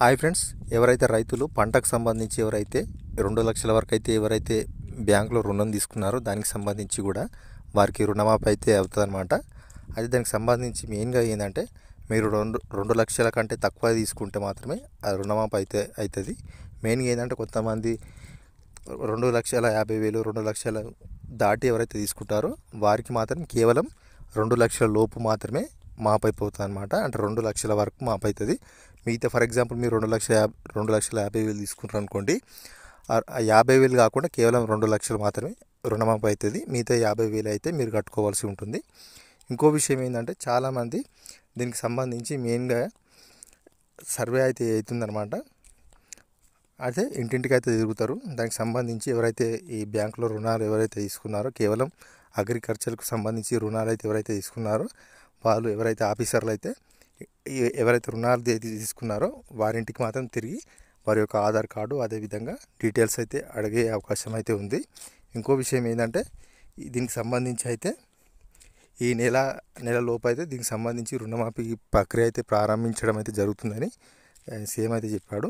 hi friends ఎవరైతే రైతులు పంటకు సంబంధించి ఎవరైతే రెండు లక్షల వరకు అయితే ఎవరైతే బ్యాంకులో రుణం తీసుకున్నారో దానికి సంబంధించి కూడా వారికి రుణమాఫీ అయితే అవుతుందన్నమాట అయితే దానికి సంబంధించి మెయిన్గా ఏంటంటే మీరు రెండు రెండు లక్షల కంటే తక్కువ తీసుకుంటే మాత్రమే ఆ రుణమాఫీ అయితే అవుతుంది మెయిన్గా ఏంటంటే కొంతమంది రెండు లక్షల యాభై వేలు రెండు లక్షల దాటి ఎవరైతే తీసుకుంటారో వారికి మాత్రం కేవలం రెండు లక్షల లోపు మాత్రమే మాప్ అయిపోతుంది అనమాట అంటే రెండు లక్షల వరకు మాప్ అవుతుంది మిగతా ఫర్ ఎగ్జాంపుల్ మీరు రెండు లక్షల యాభై రెండు లక్షల యాభై వేలు తీసుకుంటారు అనుకోండి యాభై వేలు కాకుండా కేవలం రెండు లక్షలు మాత్రమే రుణమాపు అవుతుంది మిగతా యాభై వేలు అయితే మీరు కట్టుకోవాల్సి ఉంటుంది ఇంకో విషయం ఏంటంటే చాలామంది దీనికి సంబంధించి మెయిన్గా సర్వే అయితే అవుతుందన్నమాట అయితే ఇంటింటికి అయితే తిరుగుతారు దానికి సంబంధించి ఎవరైతే ఈ బ్యాంకులో రుణాలు ఎవరైతే తీసుకున్నారో కేవలం అగ్రికల్చర్కు సంబంధించి రుణాలు అయితే ఎవరైతే తీసుకున్నారో వాళ్ళు ఎవరైతే ఆఫీసర్లు అయితే ఎవరైతే రుణాలు తీసుకున్నారో వారింటికి మాత్రం తిరిగి వారి యొక్క ఆధార్ కార్డు అదేవిధంగా డీటెయిల్స్ అయితే అడిగే అవకాశం అయితే ఉంది ఇంకో విషయం ఏంటంటే దీనికి సంబంధించి అయితే ఈ నెల నెల లోపు అయితే దీనికి సంబంధించి రుణమాఫీ ప్రక్రియ అయితే ప్రారంభించడం అయితే జరుగుతుందని సీఎం అయితే చెప్పాడు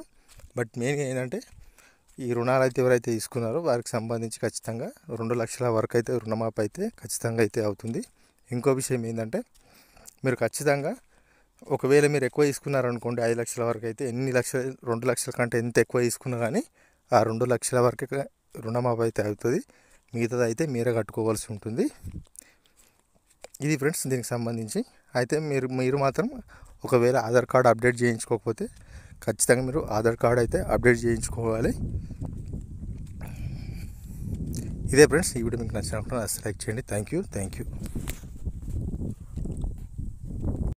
బట్ మెయిన్ ఏంటంటే ఈ రుణాలు అయితే ఎవరైతే తీసుకున్నారో వారికి సంబంధించి ఖచ్చితంగా రెండు లక్షల వరకు అయితే రుణమాఫీ అయితే ఖచ్చితంగా అయితే అవుతుంది ఇంకో విషయం ఏంటంటే మీరు ఖచ్చితంగా ఒకవేళ మీరు ఎక్కువ తీసుకున్నారనుకోండి ఐదు లక్షల వరకు అయితే ఎన్ని లక్షలు రెండు లక్షల కంటే ఎంత ఎక్కువ తీసుకున్నా కానీ ఆ రెండు లక్షల వరకు రుణమాఫ అయితే అవుతుంది మిగతాది అయితే మీరే కట్టుకోవాల్సి ఉంటుంది ఇది ఫ్రెండ్స్ దీనికి సంబంధించి అయితే మీరు మీరు మాత్రం ఒకవేళ ఆధార్ కార్డ్ అప్డేట్ చేయించుకోకపోతే ఖచ్చితంగా మీరు ఆధార్ కార్డ్ అయితే అప్డేట్ చేయించుకోవాలి ఇదే ఫ్రెండ్స్ ఈ వీడియో మీకు నచ్చినప్పుడు లైక్ చేయండి థ్యాంక్ యూ థ్యాంక్ యూ